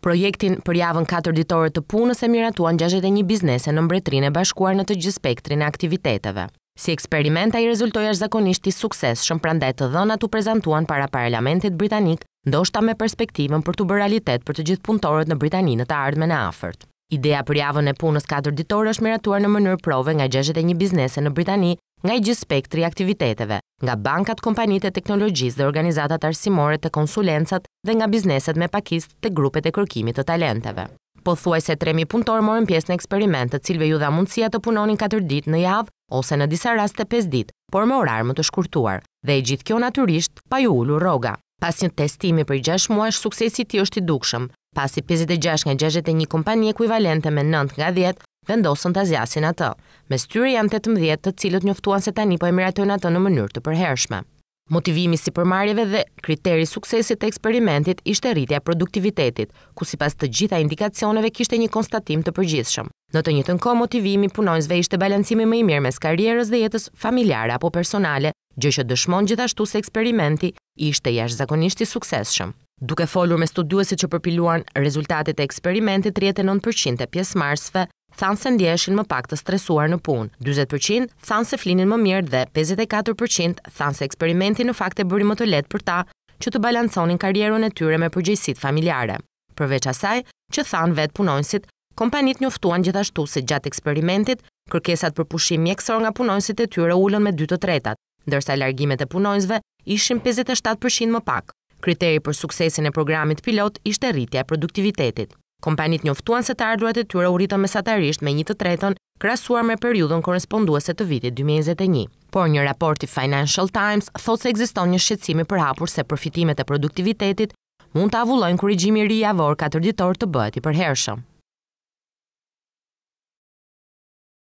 Projektin për javën 4 ditore të punës e miratuan 61 biznese në mbretrin e bashkuar në të gjithë spektrin e aktiviteteve. Si eksperimenta i rezultoj është zakonisht i sukses shumë prandet të dhëna të prezentuan para parlamentit britanik, ndoshta me perspektivën për të bërë realitet për të gjithë punëtorët në Britaninë të ardhme në afert. Ideja për javën e punës 4 ditore është miratuar në mënyrë prove nga 61 biznese në Britani nga i gjithë spektri aktiviteteve, nga bankat, kompanit e teknologjisë dhe organizatat arsimore të konsulensat dhe nga bizneset me pakist të grupet e kërkimit të talenteve. Po thuaj se 3.000 punëtor morën pjesë në eksperimentet cilve ju dha mundësia të punonin 4 dit në javë ose në disa rast të 5 dit, por me orar më të shkurtuar, dhe i gjithë kjo naturisht pa ju ullu roga. Pas një testimi për 6 muash, suksesi ti është i dukshëm, pas i 56 nga 61 kompani ekvivalente me 9 nga 10, vendosën të azjasin atë, me styri janë të të mdjetë të cilët njoftuan se tani po emiratojnë atë në mënyrë të përhershme. Motivimi si përmarjeve dhe kriteri suksesit të eksperimentit ishte rritja produktivitetit, ku si pas të gjitha indikacioneve kishte një konstatim të përgjithshëm. Në të një të nko, motivimi punojnësve ishte balancimi më i mirë mes karierës dhe jetës familjare apo personale, gjë që dëshmon gjithashtu se eksperimenti ishte jash zakonishti sukseshëm. Duke folur me studuesit që përpiluan rezultatit e eksperimentit 39% e marsve, thanë se ndjeshin më pak të stresuar në punë, 40% thanë se flinin më mirë dhe 54% thanë se eksperimenti në fakt e bëri më të letë për ta që të balanconin karjerën e tyre me përgjegjësit familjare. Përveç asaj, që thanë vetë punojnësit, kompanit njoftuan gjithashtu se gjatë eksperimentit, kërkesat për pushim mjekësor nga punojnësit e tyre ullën me 2 të tretat, ndërsa largimet e punojnësve ishin 57% më pak. Kriteri për suksesin e programit pilot ishte rritja e produktivitetit. Kompanit njoftuan se të ardhurat e tyre u rritën mesatarisht me një të tretën, krasuar me periudën korresponduese të vitit 2021. Por një raport i Financial Times thot se ekziston një shqecimi për hapur se përfitimet e produktivitetit mund të avullojnë kërëgjimi ri vorë 4 ditor të bëti për hershëm.